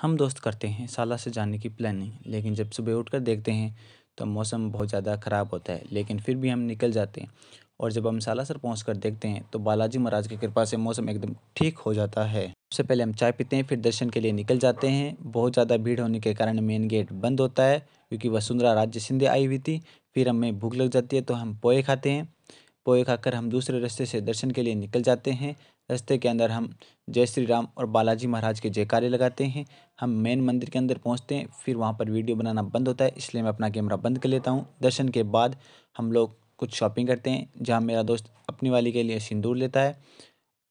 हम दोस्त करते हैं साला से जाने की प्लानिंग लेकिन जब सुबह उठकर देखते हैं तो मौसम बहुत ज़्यादा ख़राब होता है लेकिन फिर भी हम निकल जाते हैं और जब हम सालासर पहुँच कर देखते हैं तो बालाजी महाराज की कृपा से मौसम एकदम ठीक हो जाता है सबसे पहले हम चाय पीते हैं फिर दर्शन के लिए निकल जाते हैं बहुत ज़्यादा भीड़ होने के कारण मेन गेट बंद होता है क्योंकि वसुंधरा राज्य सिंधे आई हुई थी फिर हमें भूख लग जाती है तो हम पोए खाते हैं पोए खाकर हम दूसरे रास्ते से दर्शन के लिए निकल जाते हैं रास्ते के अंदर हम जय श्री राम और बालाजी महाराज के जयकारे लगाते हैं हम मेन मंदिर के अंदर पहुंचते हैं फिर वहां पर वीडियो बनाना बंद होता है इसलिए मैं अपना कैमरा बंद कर लेता हूं दर्शन के बाद हम लोग कुछ शॉपिंग करते हैं जहाँ मेरा दोस्त अपनी वाली के लिए सिंदूर लेता है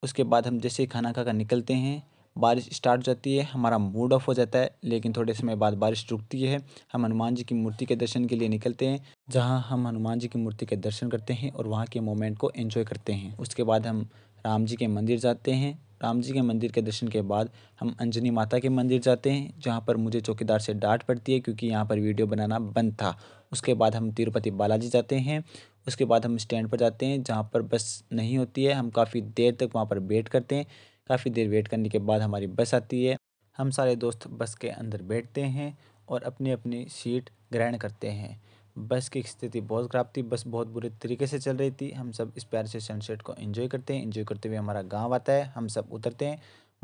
उसके बाद हम जैसे खाना खाकर निकलते हैं बारिश स्टार्ट हो जाती है हमारा मूड ऑफ हो जाता है लेकिन थोड़े समय बाद बारिश रुकती है हम हनुमान जी की मूर्ति के दर्शन के लिए निकलते हैं जहाँ हम हनुमान जी की मूर्ति के दर्शन करते हैं और वहाँ के मोमेंट को एंजॉय करते हैं उसके बाद हम राम जी के मंदिर जाते हैं राम जी के मंदिर के दर्शन के बाद हम अंजनी माता के मंदिर जाते हैं जहाँ पर मुझे चौकीदार से डांट पड़ती है क्योंकि यहाँ पर वीडियो बनाना बंद था उसके बाद हम तिरुपति बालाजी जाते हैं उसके बाद हम स्टैंड पर जाते हैं जहाँ पर बस नहीं होती है हम काफ़ी देर तक वहाँ पर वेट करते हैं काफ़ी देर वेट करने के बाद हमारी बस आती है हम सारे दोस्त बस के अंदर बैठते हैं और अपनी अपनी सीट ग्रहण करते हैं बस की स्थिति बहुत ख़राब थी बस बहुत बुरे तरीके से चल रही थी हम सब इस प्यार से सनसेट को एंजॉय करते हैं एंजॉय करते हुए हमारा गांव आता है हम सब उतरते हैं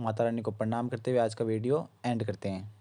माता रानी को प्रणाम करते हुए आज का वीडियो एंड करते हैं